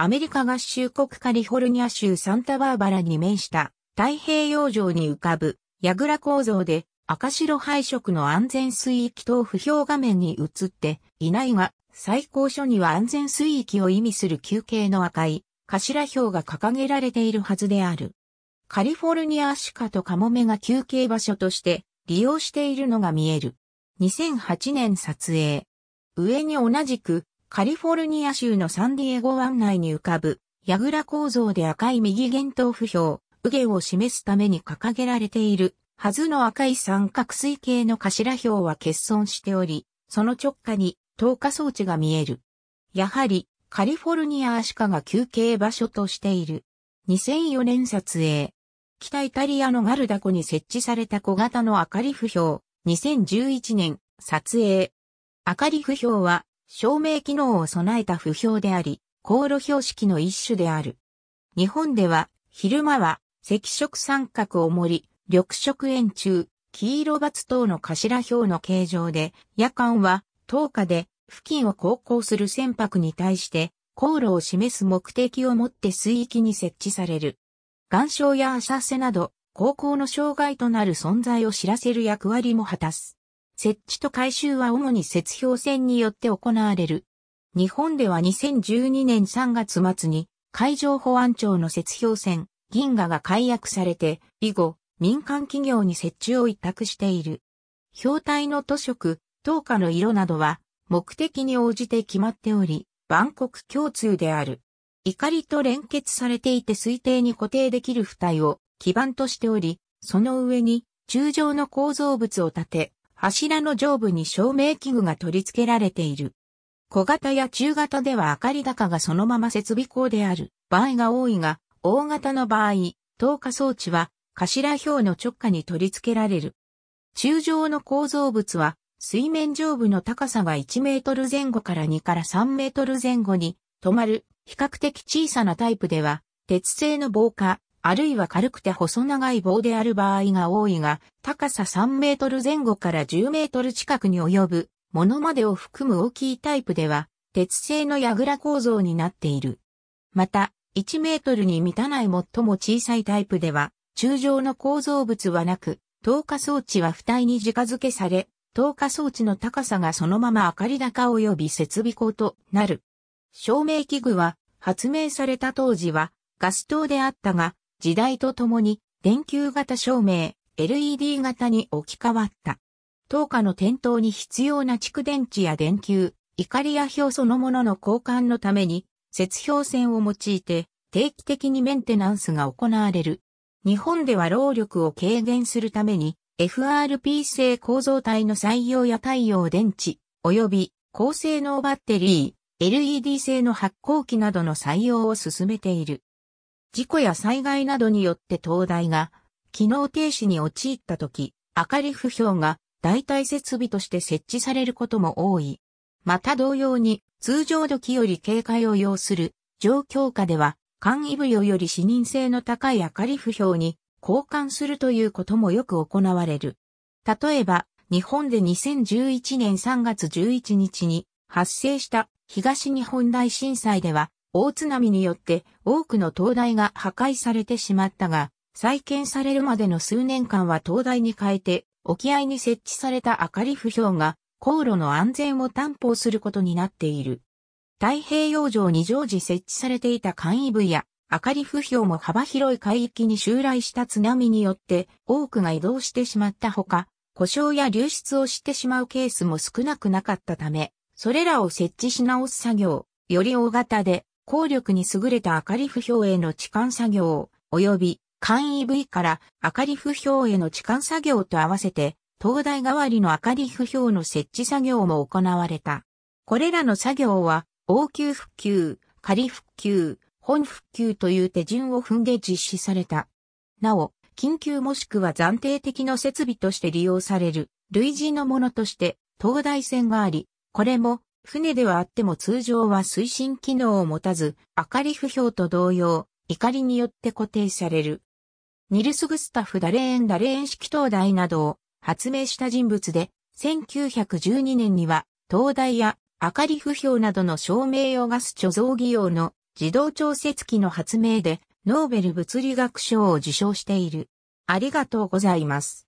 アメリカ合衆国カリフォルニア州サンタバーバラに面した太平洋上に浮かぶ矢倉構造で赤白配色の安全水域と不評画面に映っていないが最高所には安全水域を意味する休憩の赤い頭標が掲げられているはずである。カリフォルニアアシカとカモメが休憩場所として利用しているのが見える。2008年撮影。上に同じくカリフォルニア州のサンディエゴ湾内に浮かぶ、ヤグラ構造で赤い右弦頭不標、右下を示すために掲げられている、はずの赤い三角錐形の頭表は欠損しており、その直下に透過装置が見える。やはり、カリフォルニアアシカが休憩場所としている。2004年撮影。北イタリアのガルダ湖に設置された小型の明かり不標。2011年撮影。明かり不標は照明機能を備えた不標であり、航路標識の一種である。日本では、昼間は、赤色三角を盛り、緑色円柱、黄色ツ等の頭標の形状で、夜間は、灯火で、付近を航行する船舶に対して、航路を示す目的をもって水域に設置される。岩礁や浅瀬など、航行の障害となる存在を知らせる役割も果たす。設置と改修は主に雪氷船によって行われる。日本では2012年3月末に海上保安庁の雪氷船、銀河が解約されて、以後、民間企業に設置を委託している。氷体の塗色、灯火の色などは、目的に応じて決まっており、万国共通である。怒りと連結されていて推定に固定できる付帯を基盤としており、その上に、柱状の構造物を立て、柱の上部に照明器具が取り付けられている。小型や中型では明かり高がそのまま設備工である場合が多いが、大型の場合、透過装置は頭表の直下に取り付けられる。柱状の構造物は水面上部の高さが1メートル前後から2から3メートル前後に止まる比較的小さなタイプでは鉄製の防火、あるいは軽くて細長い棒である場合が多いが、高さ3メートル前後から10メートル近くに及ぶものまでを含む大きいタイプでは、鉄製の櫓構造になっている。また、1メートルに満たない最も小さいタイプでは、通常の構造物はなく、透過装置は付帯に直付けされ、透過装置の高さがそのまま明かり高及び設備高となる。照明器具は発明された当時はガス灯であったが、時代とともに電球型照明、LED 型に置き換わった。灯火の点灯に必要な蓄電池や電球、イカリア表そのものの交換のために、節表線を用いて定期的にメンテナンスが行われる。日本では労力を軽減するために FRP 製構造体の採用や太陽電池、及び高性能バッテリー、LED 製の発光器などの採用を進めている。事故や災害などによって灯台が、機能停止に陥った時、明かり不評が代替設備として設置されることも多い。また同様に、通常時より警戒を要する状況下では、簡易部用より視認性の高い明かり不評に交換するということもよく行われる。例えば、日本で2011年3月11日に発生した東日本大震災では、大津波によって多くの灯台が破壊されてしまったが、再建されるまでの数年間は灯台に変えて、沖合に設置された明かり不評が、航路の安全を担保することになっている。太平洋上に常時設置されていた簡易部や、明かり不評も幅広い海域に襲来した津波によって多くが移動してしまったほか、故障や流出をしてしまうケースも少なくなかったため、それらを設置し直す作業、より大型で効力に優れた明かり不評への置換作業、及び、簡易部位から明かり不評への置換作業と合わせて、灯台代わりの明かり不評の設置作業も行われた。これらの作業は、応急復旧、仮復旧、本復旧という手順を踏んで実施された。なお、緊急もしくは暫定的の設備として利用される、類似のものとして、東台線があり、これも船ではあっても通常は推進機能を持たず、明かり不評と同様、怒りによって固定される。ニルス・グスタフ・ダレーン・ダレーン式灯台などを発明した人物で、1912年には灯台や明かり不評などの照明用ガス貯蔵技用の自動調節器の発明でノーベル物理学賞を受賞している。ありがとうございます。